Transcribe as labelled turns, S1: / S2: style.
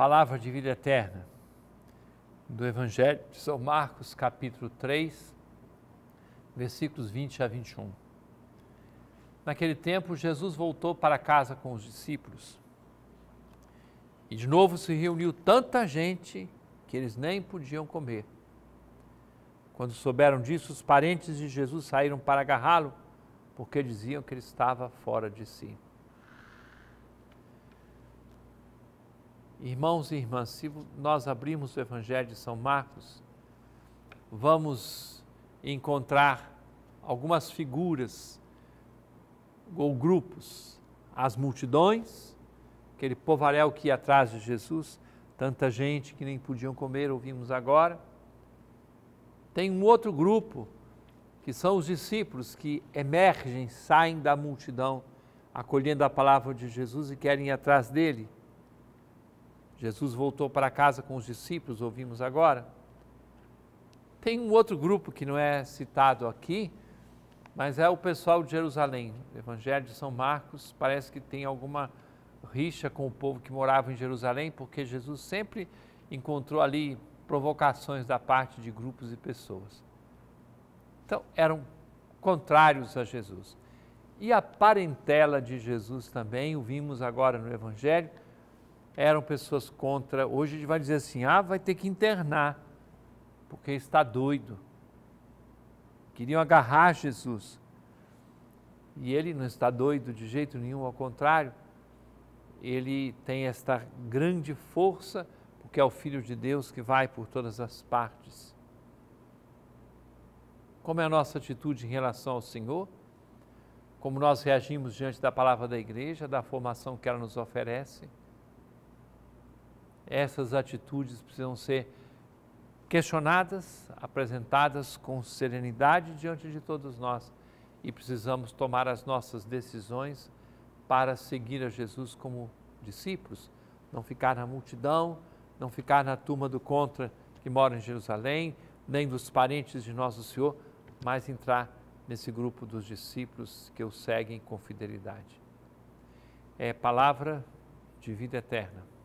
S1: palavra de vida eterna do Evangelho de São Marcos, capítulo 3, versículos 20 a 21. Naquele tempo, Jesus voltou para casa com os discípulos. E de novo se reuniu tanta gente que eles nem podiam comer. Quando souberam disso, os parentes de Jesus saíram para agarrá-lo, porque diziam que ele estava fora de si. Irmãos e irmãs, se nós abrimos o Evangelho de São Marcos, vamos encontrar algumas figuras ou grupos, as multidões, aquele povaréu que ia atrás de Jesus, tanta gente que nem podiam comer, ouvimos agora. Tem um outro grupo, que são os discípulos que emergem, saem da multidão, acolhendo a palavra de Jesus e querem ir atrás dele Jesus voltou para casa com os discípulos, ouvimos agora. Tem um outro grupo que não é citado aqui, mas é o pessoal de Jerusalém. Evangelho de São Marcos parece que tem alguma rixa com o povo que morava em Jerusalém, porque Jesus sempre encontrou ali provocações da parte de grupos e pessoas. Então, eram contrários a Jesus. E a parentela de Jesus também, o vimos agora no Evangelho, eram pessoas contra. Hoje a gente vai dizer assim: ah, vai ter que internar, porque está doido. Queriam agarrar Jesus. E ele não está doido de jeito nenhum, ao contrário, ele tem esta grande força, porque é o Filho de Deus que vai por todas as partes. Como é a nossa atitude em relação ao Senhor? Como nós reagimos diante da palavra da igreja, da formação que ela nos oferece? essas atitudes precisam ser questionadas, apresentadas com serenidade diante de todos nós e precisamos tomar as nossas decisões para seguir a Jesus como discípulos, não ficar na multidão, não ficar na turma do contra que mora em Jerusalém, nem dos parentes de nosso Senhor, mas entrar nesse grupo dos discípulos que o seguem com fidelidade. É palavra de vida eterna.